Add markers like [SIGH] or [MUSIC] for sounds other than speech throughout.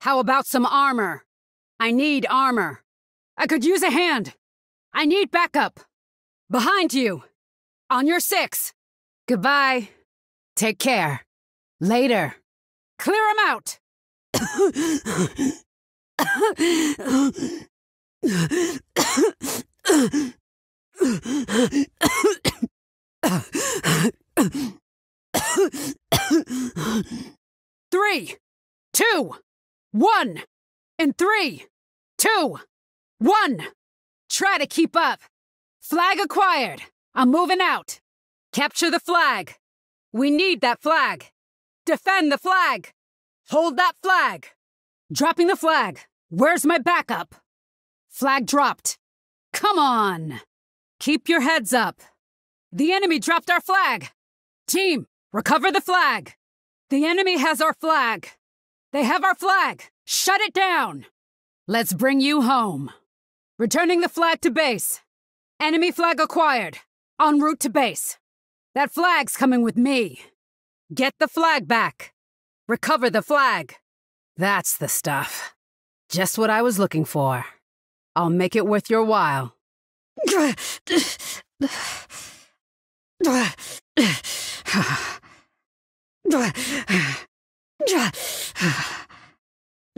How about some armor? I need armor. I could use a hand. I need backup. Behind you. On your six. Goodbye. Take care. Later. Clear 'em out. Three, two, one! and three, two, one! Try to keep up! Flag acquired! I'm moving out! Capture the flag! We need that flag! Defend the flag! Hold that flag! Dropping the flag! Where's my backup? Flag dropped. Come on! Keep your heads up. The enemy dropped our flag! Team, recover the flag! The enemy has our flag! They have our flag! Shut it down! Let's bring you home. Returning the flag to base. Enemy flag acquired. En route to base. That flag's coming with me. Get the flag back. Recover the flag. That's the stuff. Just what I was looking for. I'll make it worth your while. [SIGHS] [SIGHS] [SIGHS] No! [LAUGHS]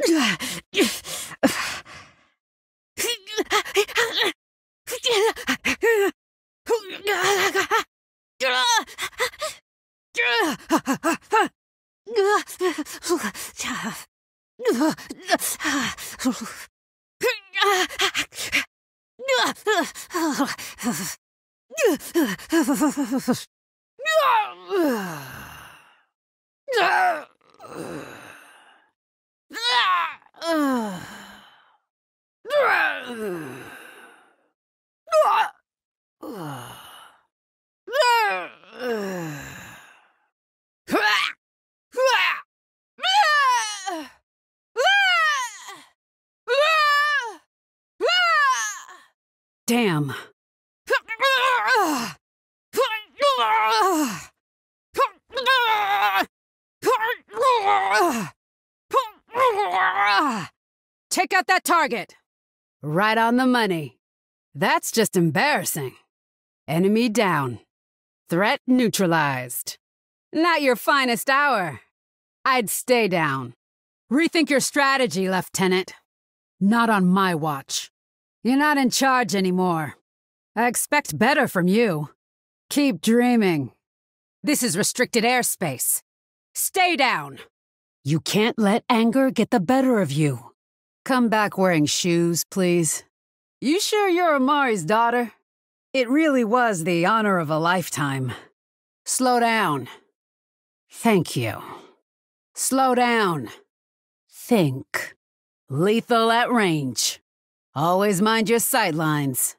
[LAUGHS] [LAUGHS] Damn. [LAUGHS] Take out that target. Right on the money. That's just embarrassing. Enemy down. Threat neutralized. Not your finest hour. I'd stay down. Rethink your strategy, Lieutenant. Not on my watch. You're not in charge anymore. I expect better from you. Keep dreaming. This is restricted airspace. Stay down! You can't let anger get the better of you. Come back wearing shoes, please. You sure you're Amari's daughter? It really was the honor of a lifetime. Slow down. Thank you. Slow down. Think. Lethal at range. Always mind your sight lines.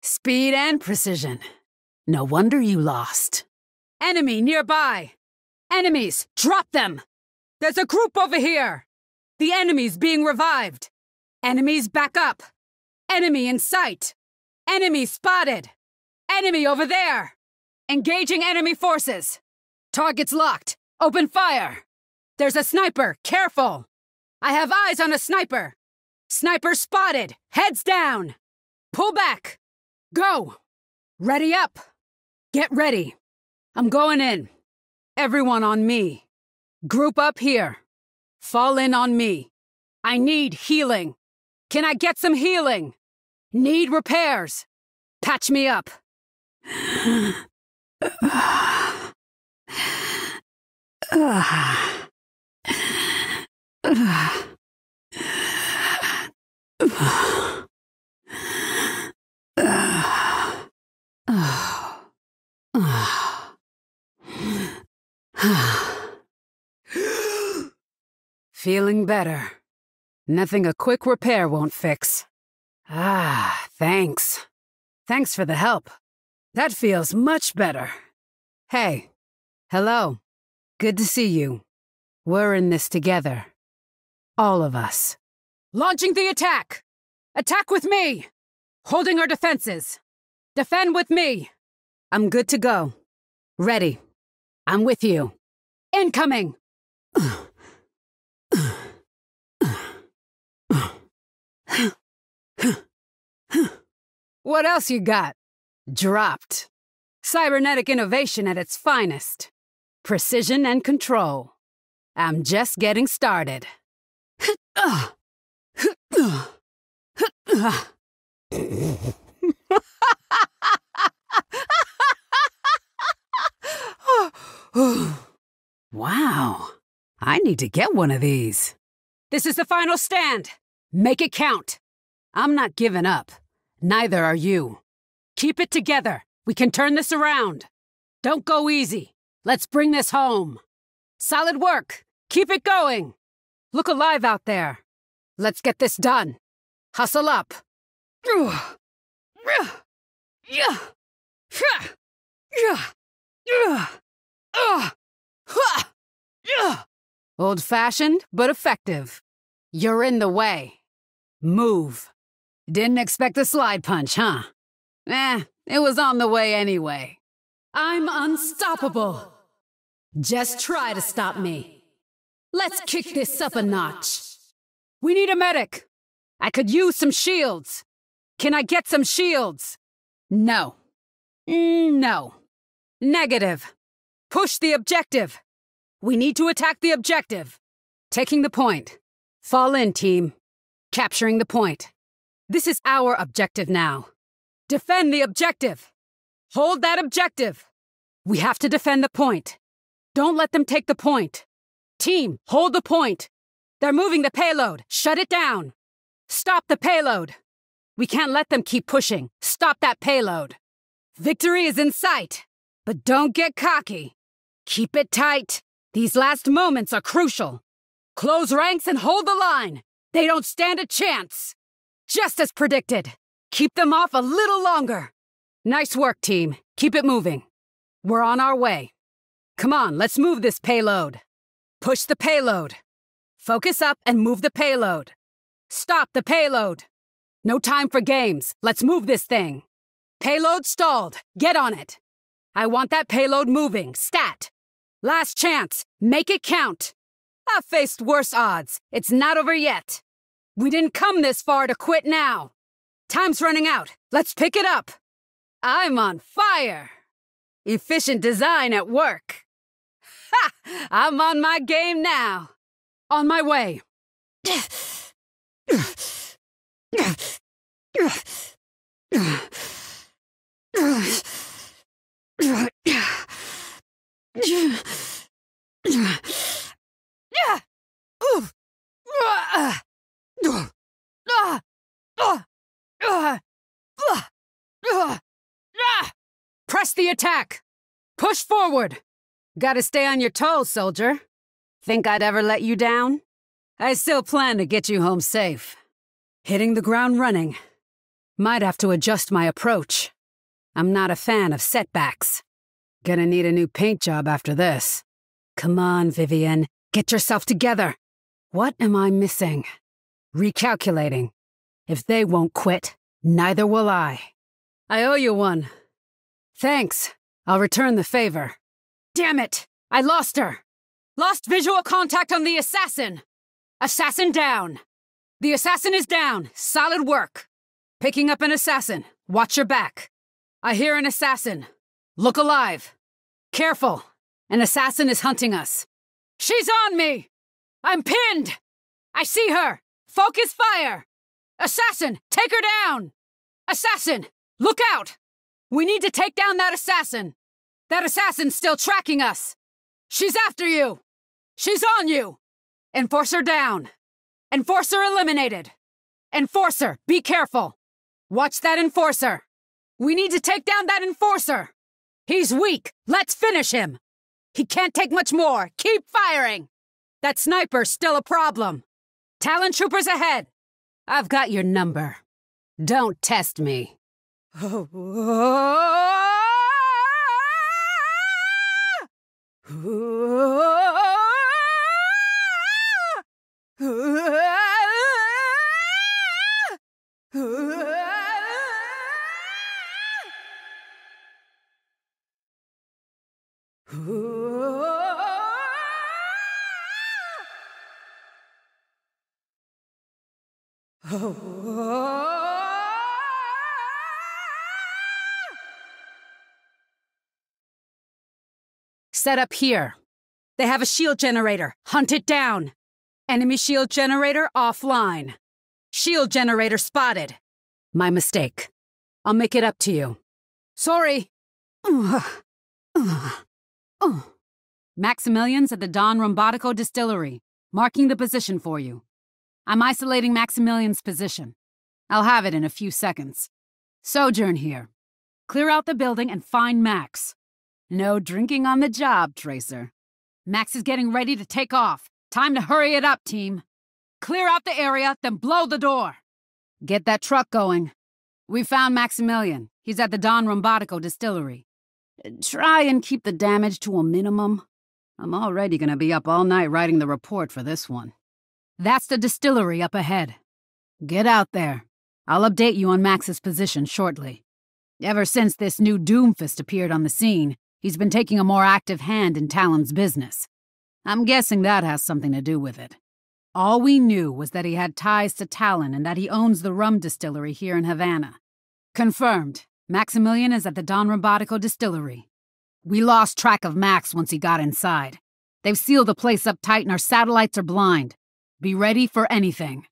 Speed and precision. No wonder you lost. Enemy nearby! Enemies, drop them! There's a group over here! The enemy's being revived! Enemies back up! Enemy in sight! Enemy spotted! Enemy over there! Engaging enemy forces! Targets locked! Open fire! There's a sniper! Careful! I have eyes on a sniper! Sniper spotted! Heads down! Pull back! Go! Ready up! Get ready! I'm going in. Everyone on me. Group up here. Fall in on me. I need healing. Can I get some healing? Need repairs. Patch me up. [SIGHS] [SIGHS] Feeling better. Nothing a quick repair won't fix. Ah, thanks. Thanks for the help. That feels much better. Hey. Hello. Good to see you. We're in this together. All of us. Launching the attack! Attack with me! Holding our defenses! Defend with me! I'm good to go. Ready. I'm with you. Incoming! [SIGHS] What else you got? Dropped. Cybernetic innovation at its finest. Precision and control. I'm just getting started. wow. I need to get one of these. This is the final stand. Make it count. I'm not giving up. Neither are you. Keep it together. We can turn this around. Don't go easy. Let's bring this home. Solid work. Keep it going. Look alive out there. Let's get this done. Hustle up. Old fashioned, but effective. You're in the way. Move. Didn't expect a slide punch, huh? Eh, it was on the way anyway. I'm unstoppable! Just try to stop me. Let's kick this up a notch. We need a medic. I could use some shields. Can I get some shields? No. Mm, no. Negative. Push the objective. We need to attack the objective. Taking the point. Fall in, team. Capturing the point. This is our objective now. Defend the objective. Hold that objective. We have to defend the point. Don't let them take the point. Team, hold the point. They're moving the payload. Shut it down. Stop the payload. We can't let them keep pushing. Stop that payload. Victory is in sight. But don't get cocky. Keep it tight. These last moments are crucial. Close ranks and hold the line. They don't stand a chance. Just as predicted. Keep them off a little longer. Nice work, team. Keep it moving. We're on our way. Come on, let's move this payload. Push the payload. Focus up and move the payload. Stop the payload. No time for games. Let's move this thing. Payload stalled. Get on it. I want that payload moving. Stat. Last chance. Make it count. I've faced worse odds. It's not over yet. We didn't come this far to quit now. Time's running out. Let's pick it up. I'm on fire. Efficient design at work. Ha! I'm on my game now. On my way. Press the attack! Push forward! Gotta stay on your toes, soldier. Think I'd ever let you down? I still plan to get you home safe. Hitting the ground running. Might have to adjust my approach. I'm not a fan of setbacks. Gonna need a new paint job after this. Come on, Vivian. Get yourself together. What am I missing? Recalculating. If they won't quit, Neither will I. I owe you one. Thanks. I'll return the favor. Damn it! I lost her! Lost visual contact on the assassin! Assassin down! The assassin is down! Solid work! Picking up an assassin. Watch your back. I hear an assassin. Look alive. Careful! An assassin is hunting us. She's on me! I'm pinned! I see her! Focus fire! Assassin! Take her down! Assassin! Look out! We need to take down that assassin! That assassin's still tracking us! She's after you! She's on you! Enforcer down! Enforcer eliminated! Enforcer, be careful! Watch that enforcer! We need to take down that enforcer! He's weak! Let's finish him! He can't take much more! Keep firing! That sniper's still a problem! Talon troopers ahead! I've got your number. Don't test me. [LAUGHS] Set up here. They have a shield generator. Hunt it down. Enemy shield generator offline. Shield generator spotted. My mistake. I'll make it up to you. Sorry. Maximilian's at the Don Rombotico Distillery, marking the position for you. I'm isolating Maximilian's position. I'll have it in a few seconds. Sojourn here. Clear out the building and find Max. No drinking on the job, Tracer. Max is getting ready to take off. Time to hurry it up, team. Clear out the area, then blow the door. Get that truck going. We found Maximilian. He's at the Don Rombotico distillery. Uh, try and keep the damage to a minimum. I'm already gonna be up all night writing the report for this one. That's the distillery up ahead. Get out there. I'll update you on Max's position shortly. Ever since this new Doomfist appeared on the scene, He's been taking a more active hand in Talon's business. I'm guessing that has something to do with it. All we knew was that he had ties to Talon and that he owns the rum distillery here in Havana. Confirmed. Maximilian is at the Don Robotico Distillery. We lost track of Max once he got inside. They've sealed the place up tight and our satellites are blind. Be ready for anything.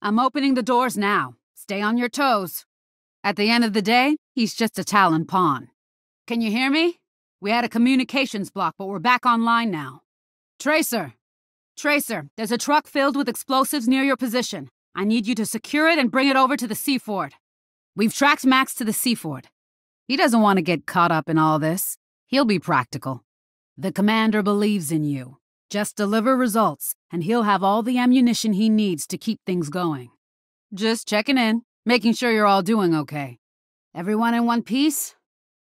I'm opening the doors now. Stay on your toes. At the end of the day, he's just a Talon pawn. Can you hear me? We had a communications block, but we're back online now. Tracer! Tracer, there's a truck filled with explosives near your position. I need you to secure it and bring it over to the Seaford. We've tracked Max to the Seaford. He doesn't want to get caught up in all this. He'll be practical. The commander believes in you. Just deliver results, and he'll have all the ammunition he needs to keep things going. Just checking in, making sure you're all doing okay. Everyone in one piece?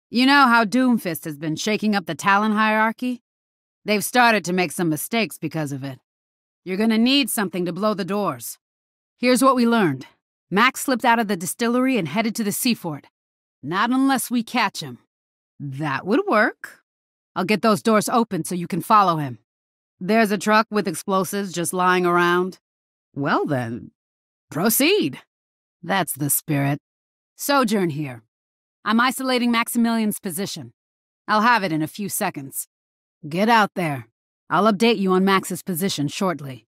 You know how Doomfist has been shaking up the Talon hierarchy? They've started to make some mistakes because of it. You're gonna need something to blow the doors. Here's what we learned. Max slipped out of the distillery and headed to the seafort. Not unless we catch him. That would work. I'll get those doors open so you can follow him. There's a truck with explosives just lying around. Well then, proceed. That's the spirit. Sojourn here. I'm isolating Maximilian's position. I'll have it in a few seconds. Get out there. I'll update you on Max's position shortly.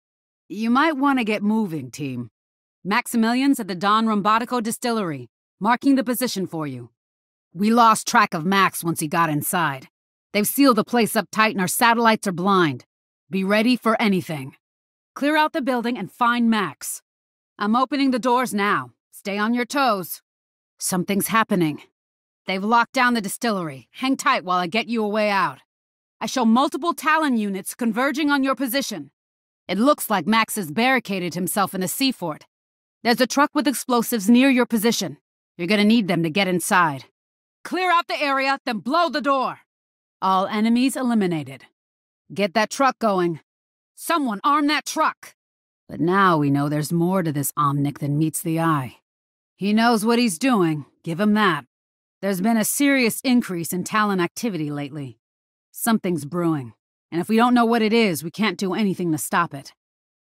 You might want to get moving, team. Maximilian's at the Don Rombotico Distillery, marking the position for you. We lost track of Max once he got inside. They've sealed the place up tight and our satellites are blind. Be ready for anything. Clear out the building and find Max. I'm opening the doors now. Stay on your toes. Something's happening. They've locked down the distillery. Hang tight while I get you a way out. I show multiple Talon units converging on your position. It looks like Max has barricaded himself in the seafort. There's a truck with explosives near your position. You're gonna need them to get inside. Clear out the area, then blow the door. All enemies eliminated. Get that truck going. Someone arm that truck. But now we know there's more to this Omnic than meets the eye. He knows what he's doing. Give him that. There's been a serious increase in Talon activity lately. Something's brewing, and if we don't know what it is, we can't do anything to stop it.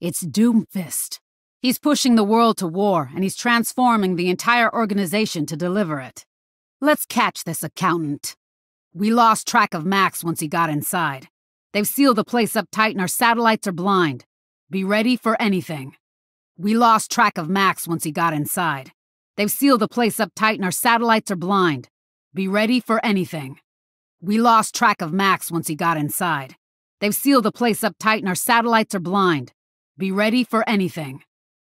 It's Doomfist. He's pushing the world to war, and he's transforming the entire organization to deliver it. Let's catch this accountant. We lost track of Max once he got inside. They've sealed the place up tight, and our satellites are blind. Be ready for anything. We lost track of Max once he got inside. They've sealed the place up tight and our satellites are blind. Be ready for anything. We lost track of Max once he got inside. They've sealed the place up tight and our satellites are blind. Be ready for anything.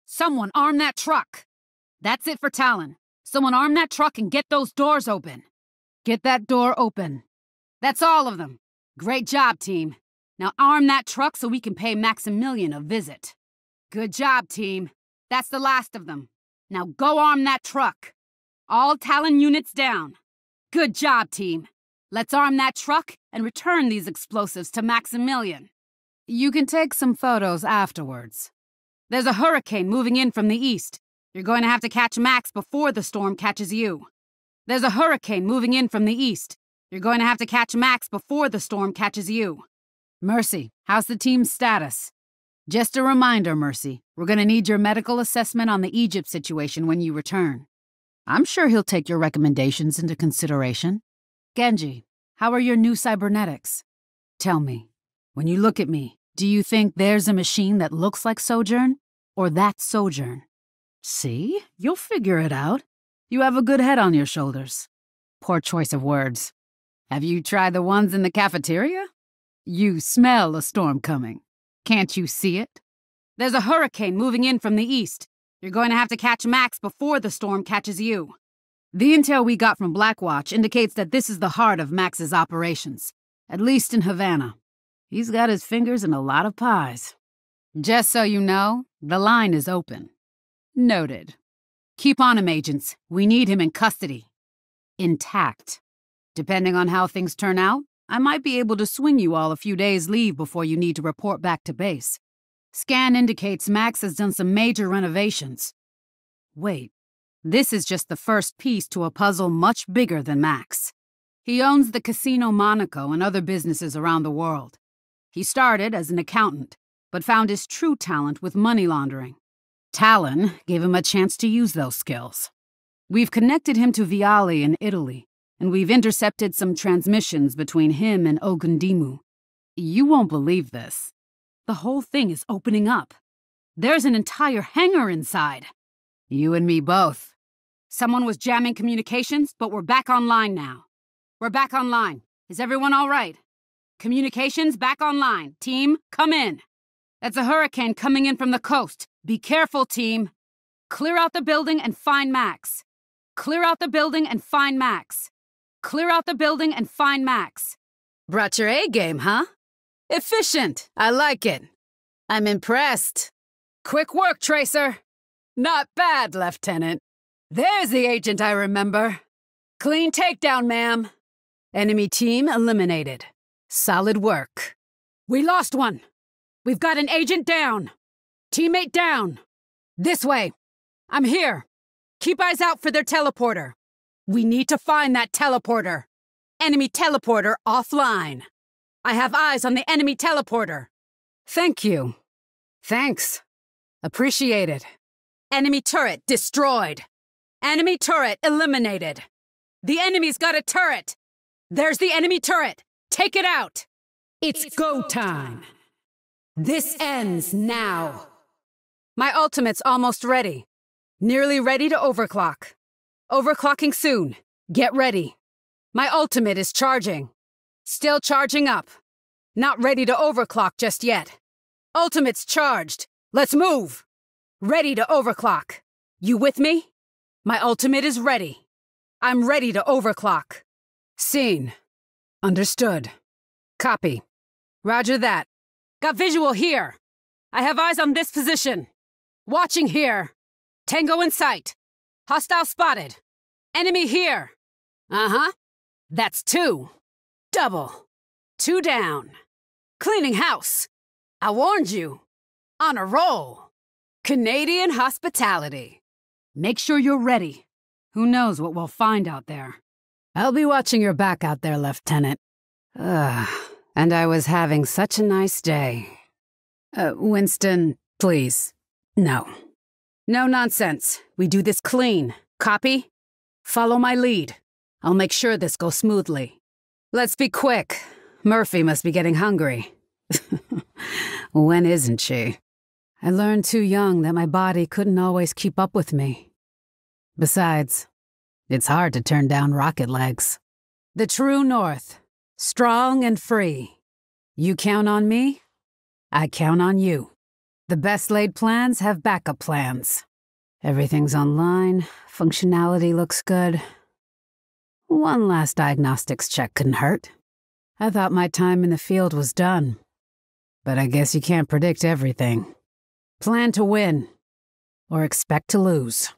Someone arm that truck! That's it for Talon. Someone arm that truck and get those doors open. Get that door open. That's all of them. Great job, team. Now arm that truck so we can pay Maximilian a visit. Good job, team. That's the last of them. Now go arm that truck. All Talon units down. Good job, team. Let's arm that truck and return these explosives to Maximilian. You can take some photos afterwards. There's a hurricane moving in from the east. You're going to have to catch Max before the storm catches you. There's a hurricane moving in from the east. You're going to have to catch Max before the storm catches you. Mercy, how's the team's status? Just a reminder, Mercy, we're going to need your medical assessment on the Egypt situation when you return. I'm sure he'll take your recommendations into consideration. Genji, how are your new cybernetics? Tell me, when you look at me, do you think there's a machine that looks like Sojourn? Or that Sojourn? See, you'll figure it out. You have a good head on your shoulders. Poor choice of words. Have you tried the ones in the cafeteria? You smell a storm coming. Can't you see it? There's a hurricane moving in from the east. You're going to have to catch Max before the storm catches you. The intel we got from Blackwatch indicates that this is the heart of Max's operations, at least in Havana. He's got his fingers in a lot of pies. Just so you know, the line is open. Noted. Keep on him, agents. We need him in custody. Intact. Depending on how things turn out, I might be able to swing you all a few days' leave before you need to report back to base. Scan indicates Max has done some major renovations. Wait, this is just the first piece to a puzzle much bigger than Max. He owns the Casino Monaco and other businesses around the world. He started as an accountant, but found his true talent with money laundering. Talon gave him a chance to use those skills. We've connected him to Viale in Italy, and we've intercepted some transmissions between him and Ogundimu. You won't believe this. The whole thing is opening up. There's an entire hangar inside. You and me both. Someone was jamming communications, but we're back online now. We're back online. Is everyone all right? Communications back online. Team, come in. That's a hurricane coming in from the coast. Be careful, team. Clear out the building and find Max. Clear out the building and find Max clear out the building and find Max. Brought your A game, huh? Efficient. I like it. I'm impressed. Quick work, Tracer. Not bad, Lieutenant. There's the agent I remember. Clean takedown, ma'am. Enemy team eliminated. Solid work. We lost one. We've got an agent down. Teammate down. This way. I'm here. Keep eyes out for their teleporter. We need to find that teleporter. Enemy teleporter offline. I have eyes on the enemy teleporter. Thank you. Thanks. Appreciate it. Enemy turret destroyed. Enemy turret eliminated. The enemy's got a turret. There's the enemy turret. Take it out. It's, it's go, go time. time. This ends now. My ultimate's almost ready. Nearly ready to overclock. Overclocking soon. Get ready. My ultimate is charging. Still charging up. Not ready to overclock just yet. Ultimate's charged. Let's move. Ready to overclock. You with me? My ultimate is ready. I'm ready to overclock. Seen. Understood. Copy. Roger that. Got visual here. I have eyes on this position. Watching here. Tango in sight. Hostile spotted. Enemy here. Uh-huh. That's two. Double. Two down. Cleaning house. I warned you. On a roll. Canadian hospitality. Make sure you're ready. Who knows what we'll find out there. I'll be watching your back out there, Lieutenant. Ugh. And I was having such a nice day. Uh, Winston, please. No. No nonsense. We do this clean. Copy? Follow my lead. I'll make sure this goes smoothly. Let's be quick. Murphy must be getting hungry. [LAUGHS] when isn't she? I learned too young that my body couldn't always keep up with me. Besides, it's hard to turn down rocket legs. The true north, strong and free. You count on me, I count on you. The best laid plans have backup plans. Everything's online, functionality looks good. One last diagnostics check couldn't hurt. I thought my time in the field was done. But I guess you can't predict everything. Plan to win, or expect to lose.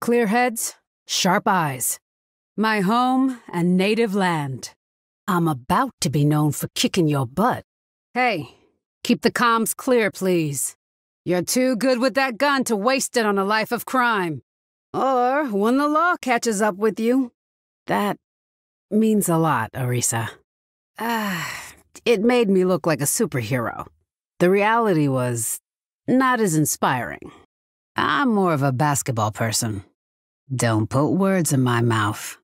Clear heads, sharp eyes. My home and native land. I'm about to be known for kicking your butt. Hey, keep the comms clear, please. You're too good with that gun to waste it on a life of crime. Or when the law catches up with you. That means a lot, Arisa. Ah, [SIGHS] it made me look like a superhero. The reality was not as inspiring. I'm more of a basketball person. Don't put words in my mouth.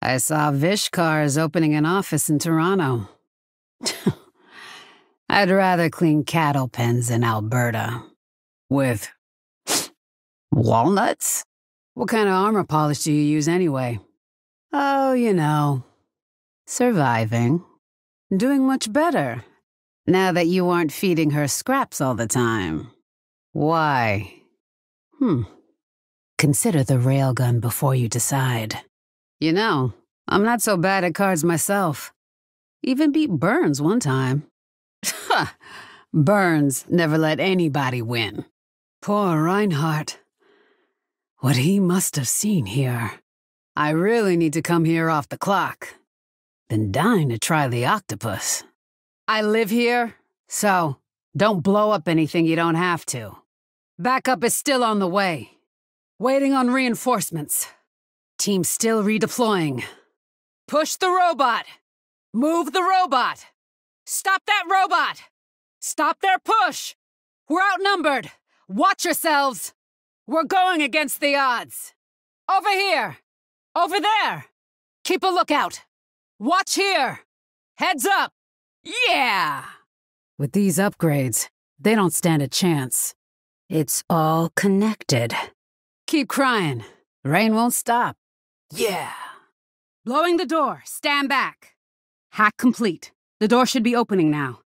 I saw Vishkar is opening an office in Toronto. [LAUGHS] I'd rather clean cattle pens in Alberta. With walnuts? What kind of armor polish do you use anyway? Oh, you know, surviving. Doing much better. Now that you aren't feeding her scraps all the time. Why? Hmm. Consider the railgun before you decide. You know, I'm not so bad at cards myself. Even beat Burns one time. [LAUGHS] Burns never let anybody win. Poor Reinhardt. What he must have seen here. I really need to come here off the clock. Been dying to try the octopus. I live here, so don't blow up anything you don't have to. Backup is still on the way. Waiting on reinforcements. Team still redeploying. Push the robot! Move the robot! Stop that robot! Stop their push! We're outnumbered! Watch yourselves! We're going against the odds! Over here! Over there! Keep a lookout! Watch here! Heads up! Yeah! With these upgrades, they don't stand a chance. It's all connected. Keep crying. rain won't stop. Yeah! Blowing the door. Stand back. Hack complete. The door should be opening now.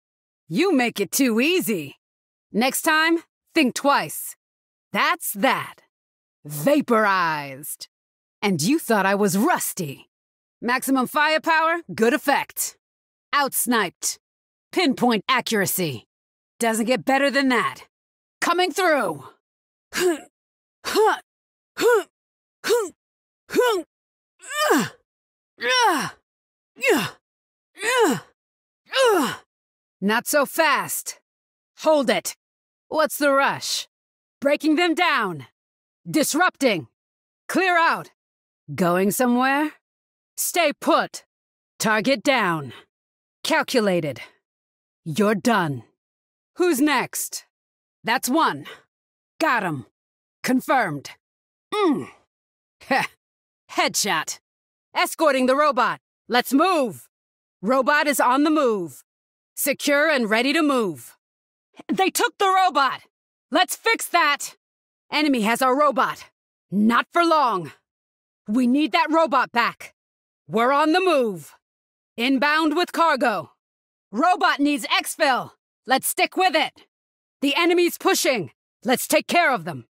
You make it too easy. Next time, Think twice. That's that. Vaporized. And you thought I was rusty. Maximum firepower, good effect. Outsniped. Pinpoint accuracy. Doesn't get better than that. Coming through. Not so fast. Hold it. What's the rush? Breaking them down. Disrupting. Clear out. Going somewhere? Stay put. Target down. Calculated. You're done. Who's next? That's one. Got him. Confirmed. Mmm. Heh. Headshot. Escorting the robot. Let's move. Robot is on the move. Secure and ready to move. They took the robot! Let's fix that! Enemy has our robot. Not for long. We need that robot back. We're on the move. Inbound with cargo. Robot needs exfil. Let's stick with it. The enemy's pushing. Let's take care of them.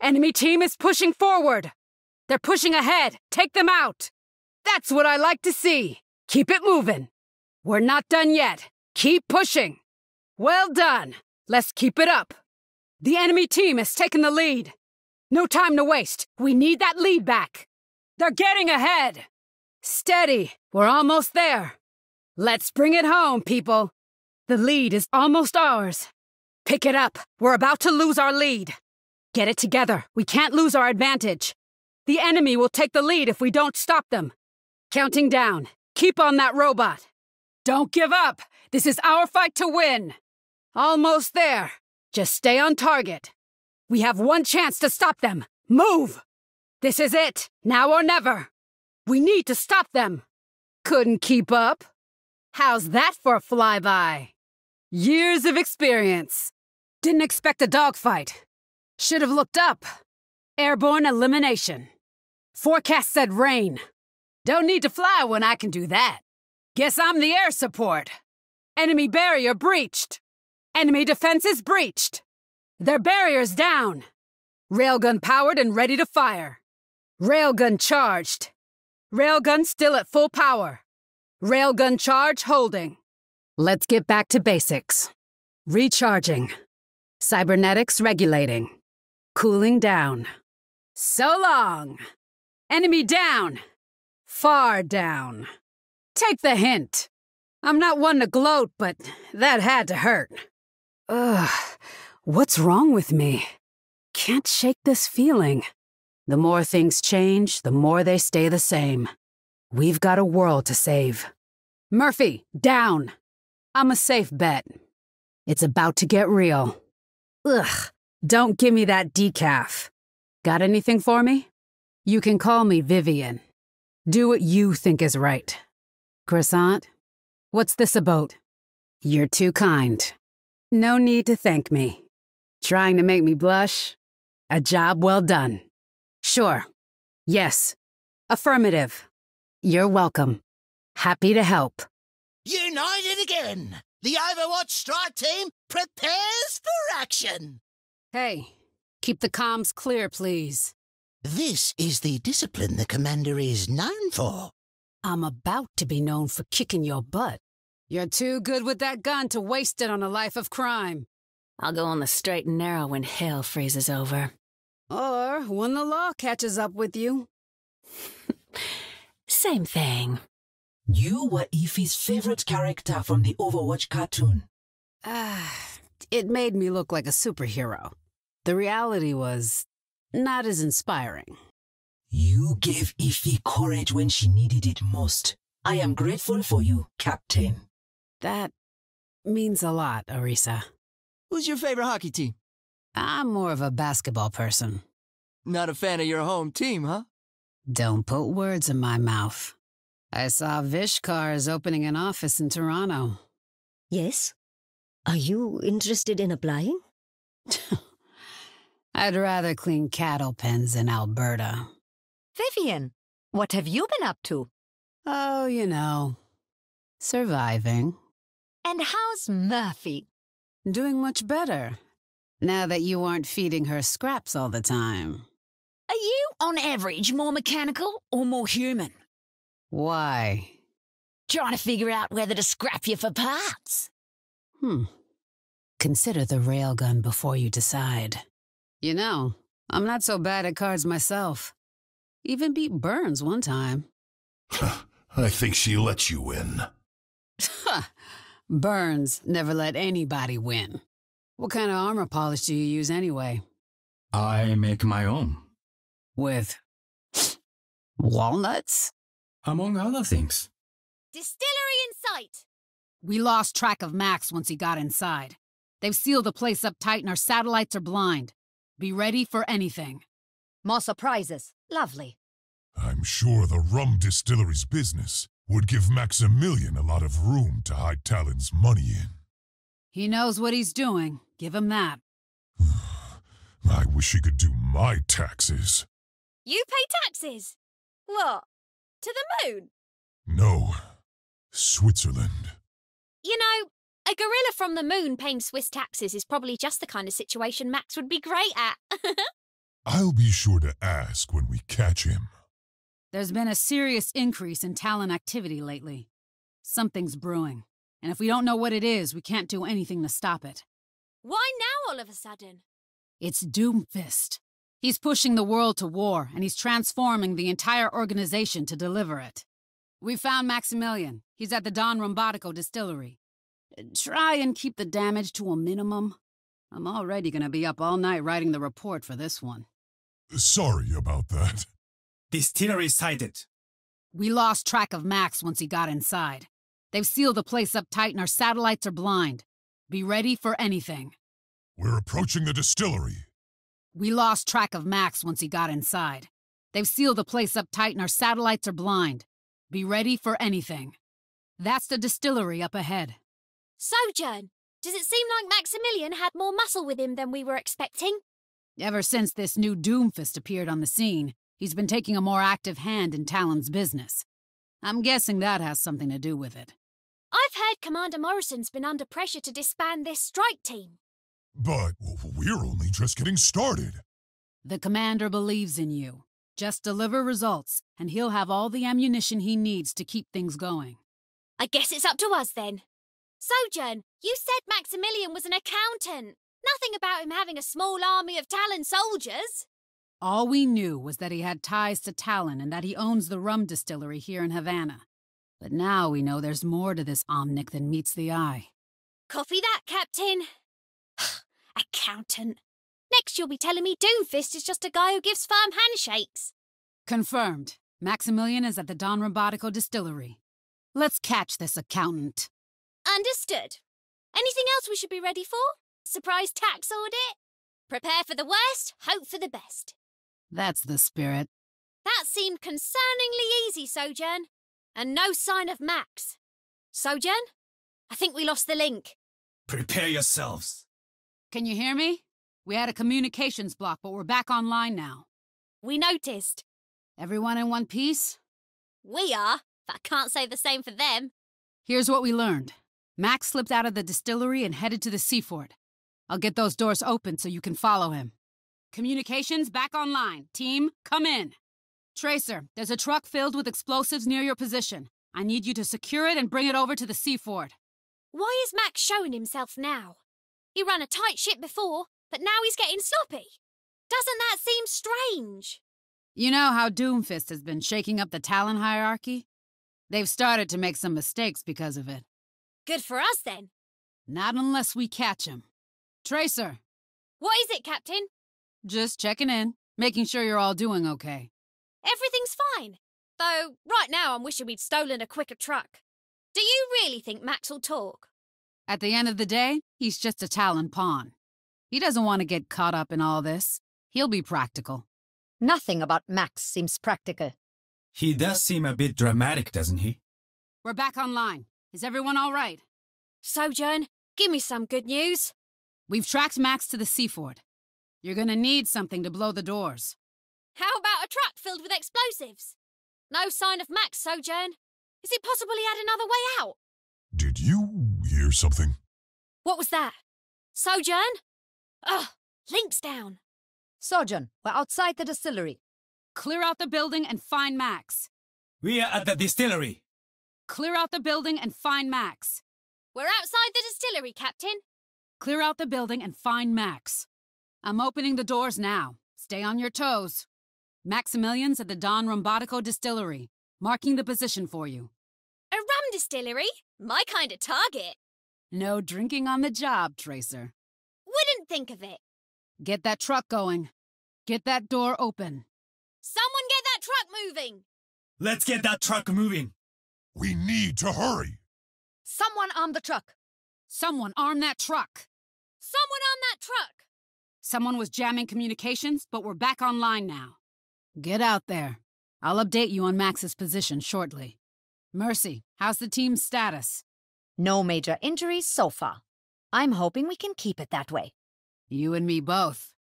Enemy team is pushing forward. They're pushing ahead. Take them out. That's what I like to see. Keep it moving. We're not done yet. Keep pushing. Well done. Let's keep it up! The enemy team has taken the lead! No time to waste! We need that lead back! They're getting ahead! Steady! We're almost there! Let's bring it home, people! The lead is almost ours! Pick it up! We're about to lose our lead! Get it together! We can't lose our advantage! The enemy will take the lead if we don't stop them! Counting down! Keep on that robot! Don't give up! This is our fight to win! Almost there! Just stay on target. We have one chance to stop them. Move! This is it, now or never. We need to stop them. Couldn't keep up? How's that for a flyby? Years of experience. Didn't expect a dogfight. Should have looked up. Airborne elimination. Forecast said rain. Don't need to fly when I can do that. Guess I'm the air support. Enemy barrier breached. Enemy defenses breached! Their barriers down! Railgun powered and ready to fire. Railgun charged. Railgun still at full power. Railgun charge holding. Let's get back to basics. Recharging. Cybernetics regulating. Cooling down. So long! Enemy down! Far down. Take the hint. I'm not one to gloat, but that had to hurt. Ugh, what's wrong with me? Can't shake this feeling. The more things change, the more they stay the same. We've got a world to save. Murphy, down! I'm a safe bet. It's about to get real. Ugh, don't give me that decaf. Got anything for me? You can call me Vivian. Do what you think is right. Croissant? What's this about? You're too kind. No need to thank me. Trying to make me blush? A job well done. Sure. Yes. Affirmative. You're welcome. Happy to help. United again! The Overwatch Strike Team prepares for action! Hey, keep the comms clear, please. This is the discipline the Commander is known for. I'm about to be known for kicking your butt. You're too good with that gun to waste it on a life of crime. I'll go on the straight and narrow when hell freezes over. Or when the law catches up with you. [LAUGHS] Same thing. You were Ify's favorite character from the Overwatch cartoon. Ah, it made me look like a superhero. The reality was not as inspiring. You gave Ify courage when she needed it most. I am grateful for you, Captain. That means a lot, Arisa. Who's your favorite hockey team? I'm more of a basketball person. Not a fan of your home team, huh? Don't put words in my mouth. I saw Vishkar is opening an office in Toronto. Yes? Are you interested in applying? [LAUGHS] I'd rather clean cattle pens in Alberta. Vivian, what have you been up to? Oh, you know, surviving. And how's Murphy? Doing much better, now that you aren't feeding her scraps all the time. Are you, on average, more mechanical or more human? Why? Trying to figure out whether to scrap you for parts. Hmm. Consider the railgun before you decide. You know, I'm not so bad at cards myself. Even beat Burns one time. [LAUGHS] I think she let you in. [LAUGHS] [LAUGHS] Burns never let anybody win. What kind of armor polish do you use anyway? I make my own. With walnuts? Among other things. Distillery in sight! We lost track of Max once he got inside. They've sealed the place up tight and our satellites are blind. Be ready for anything. More surprises. Lovely. I'm sure the rum distillery's business would give Maximilian a lot of room to hide Talon's money in. He knows what he's doing. Give him that. [SIGHS] I wish he could do my taxes. You pay taxes? What? To the moon? No. Switzerland. You know, a gorilla from the moon paying Swiss taxes is probably just the kind of situation Max would be great at. [LAUGHS] I'll be sure to ask when we catch him. There's been a serious increase in Talon activity lately. Something's brewing, and if we don't know what it is, we can't do anything to stop it. Why now all of a sudden? It's Doomfist. He's pushing the world to war, and he's transforming the entire organization to deliver it. We found Maximilian. He's at the Don Rombotico distillery. Try and keep the damage to a minimum. I'm already gonna be up all night writing the report for this one. Sorry about that. Distillery sighted. We lost track of Max once he got inside. They've sealed the place up tight and our satellites are blind. Be ready for anything. We're approaching the distillery. We lost track of Max once he got inside. They've sealed the place up tight and our satellites are blind. Be ready for anything. That's the distillery up ahead. Sojourn, does it seem like Maximilian had more muscle with him than we were expecting? Ever since this new Doomfist appeared on the scene, He's been taking a more active hand in Talon's business. I'm guessing that has something to do with it. I've heard Commander Morrison's been under pressure to disband this strike team. But we're only just getting started. The Commander believes in you. Just deliver results, and he'll have all the ammunition he needs to keep things going. I guess it's up to us then. Sojourn, you said Maximilian was an accountant. Nothing about him having a small army of Talon soldiers. All we knew was that he had ties to Talon and that he owns the rum distillery here in Havana. But now we know there's more to this Omnic than meets the eye. Coffee that, Captain. [SIGHS] Accountant. Next you'll be telling me Doomfist is just a guy who gives firm handshakes. Confirmed. Maximilian is at the Don Robotico Distillery. Let's catch this accountant. Understood. Anything else we should be ready for? Surprise tax audit? Prepare for the worst, hope for the best. That's the spirit. That seemed concerningly easy, Sojourn. And no sign of Max. Sojourn, I think we lost the link. Prepare yourselves. Can you hear me? We had a communications block, but we're back online now. We noticed. Everyone in one piece? We are, but I can't say the same for them. Here's what we learned. Max slipped out of the distillery and headed to the seafort. I'll get those doors open so you can follow him. Communications back online. Team, come in. Tracer, there's a truck filled with explosives near your position. I need you to secure it and bring it over to the Seaford. Why is Max showing himself now? He ran a tight ship before, but now he's getting sloppy. Doesn't that seem strange? You know how Doomfist has been shaking up the Talon hierarchy? They've started to make some mistakes because of it. Good for us, then. Not unless we catch him. Tracer! What is it, Captain? Just checking in, making sure you're all doing okay. Everything's fine. Though, right now I'm wishing we'd stolen a quicker truck. Do you really think Max will talk? At the end of the day, he's just a talent pawn. He doesn't want to get caught up in all this. He'll be practical. Nothing about Max seems practical. He does seem a bit dramatic, doesn't he? We're back online. Is everyone all right? Sojourn, give me some good news. We've tracked Max to the seaford. You're gonna need something to blow the doors. How about a truck filled with explosives? No sign of Max, Sojourn. Is it possible he had another way out? Did you hear something? What was that? Sojourn? Ugh, Link's down. Sojourn, we're outside the distillery. Clear out the building and find Max. We are at the distillery. Clear out the building and find Max. We're outside the distillery, Captain. Clear out the building and find Max. I'm opening the doors now. Stay on your toes. Maximilian's at the Don Rombotico Distillery, marking the position for you. A rum distillery? My kind of target. No drinking on the job, Tracer. Wouldn't think of it. Get that truck going. Get that door open. Someone get that truck moving! Let's get that truck moving! We need to hurry! Someone arm the truck! Someone arm that truck! Someone arm that truck! Someone was jamming communications, but we're back online now. Get out there. I'll update you on Max's position shortly. Mercy, how's the team's status? No major injuries so far. I'm hoping we can keep it that way. You and me both.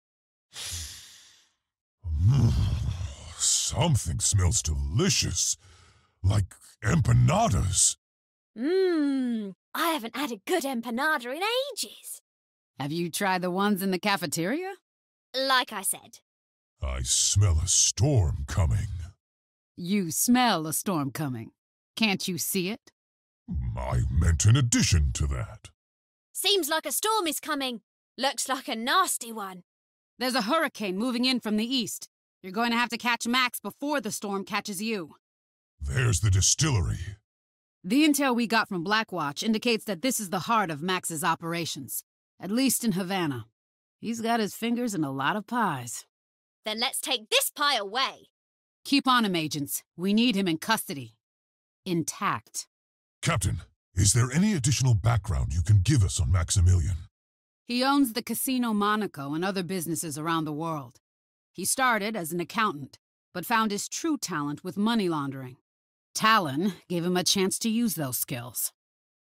[SIGHS] Something smells delicious. Like empanadas. Mmm, I haven't had a good empanada in ages. Have you tried the ones in the cafeteria? Like I said. I smell a storm coming. You smell a storm coming. Can't you see it? Hmm, I meant in addition to that. Seems like a storm is coming. Looks like a nasty one. There's a hurricane moving in from the east. You're going to have to catch Max before the storm catches you. There's the distillery. The intel we got from Blackwatch indicates that this is the heart of Max's operations at least in Havana. He's got his fingers in a lot of pies. Then let's take this pie away. Keep on him, agents. We need him in custody. Intact. Captain, is there any additional background you can give us on Maximilian? He owns the Casino Monaco and other businesses around the world. He started as an accountant, but found his true talent with money laundering. Talon gave him a chance to use those skills.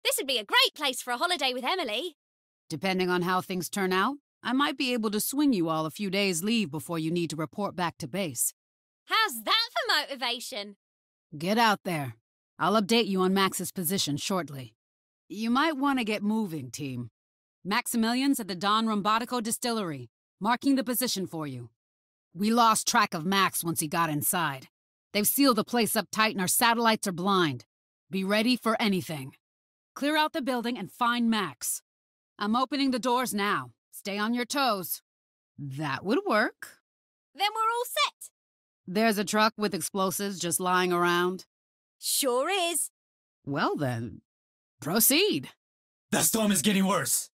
This would be a great place for a holiday with Emily. Depending on how things turn out, I might be able to swing you all a few days' leave before you need to report back to base. How's that for motivation? Get out there. I'll update you on Max's position shortly. You might want to get moving, team. Maximilian's at the Don Rombotico Distillery, marking the position for you. We lost track of Max once he got inside. They've sealed the place up tight and our satellites are blind. Be ready for anything. Clear out the building and find Max. I'm opening the doors now. Stay on your toes. That would work. Then we're all set. There's a truck with explosives just lying around. Sure is. Well then, proceed. The storm is getting worse.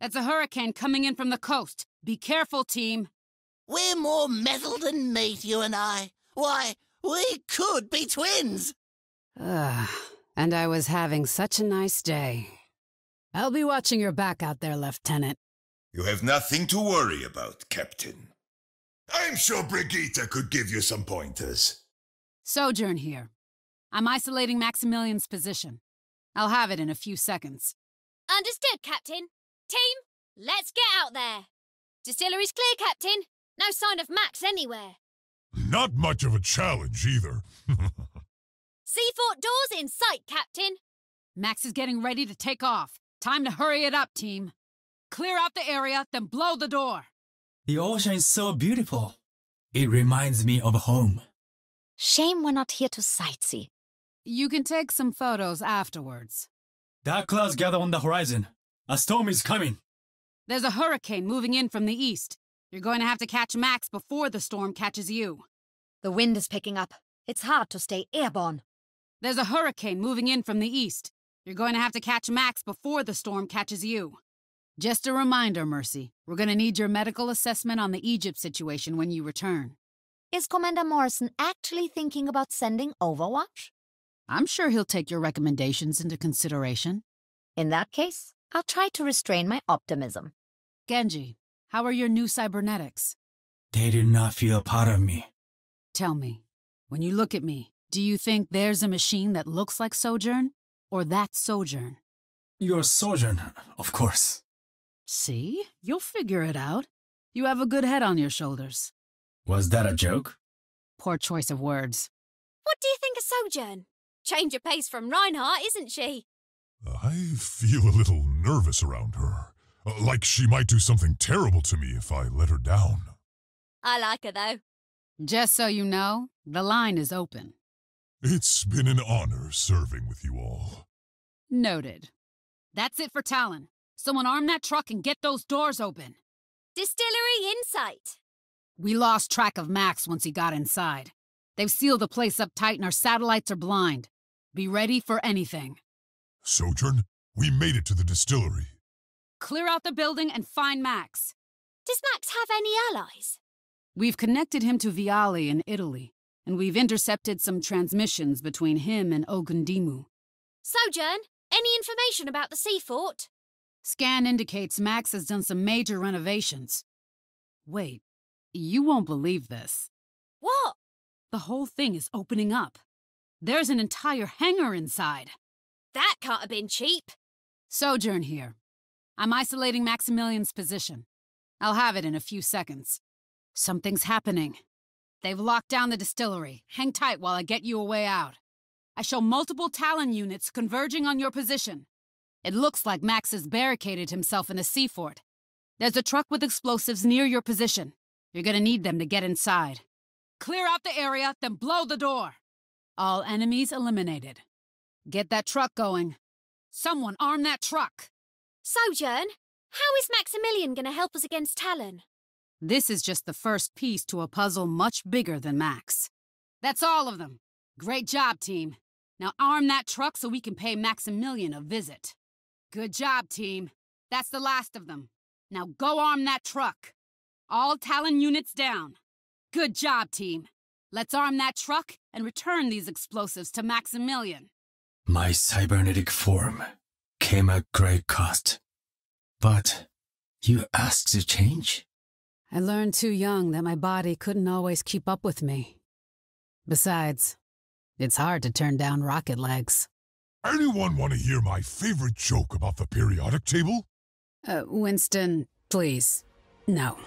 It's a hurricane coming in from the coast. Be careful, team. We're more metal than meat, you and I. Why, we could be twins. Ugh, [SIGHS] and I was having such a nice day. I'll be watching your back out there, Lieutenant. You have nothing to worry about, Captain. I'm sure Brigitte could give you some pointers. Sojourn here. I'm isolating Maximilian's position. I'll have it in a few seconds. Understood, Captain. Team, let's get out there. Distillery's clear, Captain. No sign of Max anywhere. Not much of a challenge, either. [LAUGHS] Seafort door's in sight, Captain. Max is getting ready to take off. Time to hurry it up, team. Clear out the area, then blow the door. The ocean is so beautiful. It reminds me of home. Shame we're not here to sightsee. You can take some photos afterwards. Dark clouds gather on the horizon. A storm is coming. There's a hurricane moving in from the east. You're going to have to catch Max before the storm catches you. The wind is picking up. It's hard to stay airborne. There's a hurricane moving in from the east. You're going to have to catch Max before the storm catches you. Just a reminder, Mercy, we're going to need your medical assessment on the Egypt situation when you return. Is Commander Morrison actually thinking about sending Overwatch? I'm sure he'll take your recommendations into consideration. In that case, I'll try to restrain my optimism. Genji, how are your new cybernetics? They do not feel part of me. Tell me, when you look at me, do you think there's a machine that looks like Sojourn? or that sojourn. Your sojourn, of course. See? You'll figure it out. You have a good head on your shoulders. Was that a joke? Poor choice of words. What do you think of Sojourn? Change of pace from Reinhardt, isn't she? I feel a little nervous around her. Uh, like she might do something terrible to me if I let her down. I like her, though. Just so you know, the line is open. It's been an honor serving with you all. Noted. That's it for Talon. Someone arm that truck and get those doors open. Distillery Insight. We lost track of Max once he got inside. They've sealed the place up tight and our satellites are blind. Be ready for anything. Sojourn, we made it to the distillery. Clear out the building and find Max. Does Max have any allies? We've connected him to Viali in Italy and we've intercepted some transmissions between him and Ogundimu. Sojourn, any information about the sea fort? Scan indicates Max has done some major renovations. Wait, you won't believe this. What? The whole thing is opening up. There's an entire hangar inside. That can't have been cheap. Sojourn here. I'm isolating Maximilian's position. I'll have it in a few seconds. Something's happening. They've locked down the distillery. Hang tight while I get you a way out. I show multiple Talon units converging on your position. It looks like Max has barricaded himself in the seafort. There's a truck with explosives near your position. You're gonna need them to get inside. Clear out the area, then blow the door. All enemies eliminated. Get that truck going. Someone arm that truck. Sojourn, how is Maximilian gonna help us against Talon? This is just the first piece to a puzzle much bigger than Max. That's all of them. Great job, team. Now arm that truck so we can pay Maximilian a visit. Good job, team. That's the last of them. Now go arm that truck. All Talon units down. Good job, team. Let's arm that truck and return these explosives to Maximilian. My cybernetic form came at great cost. But you asked to change? I learned too young that my body couldn't always keep up with me. Besides, it's hard to turn down rocket legs. Anyone want to hear my favorite joke about the periodic table? Uh, Winston, please. No.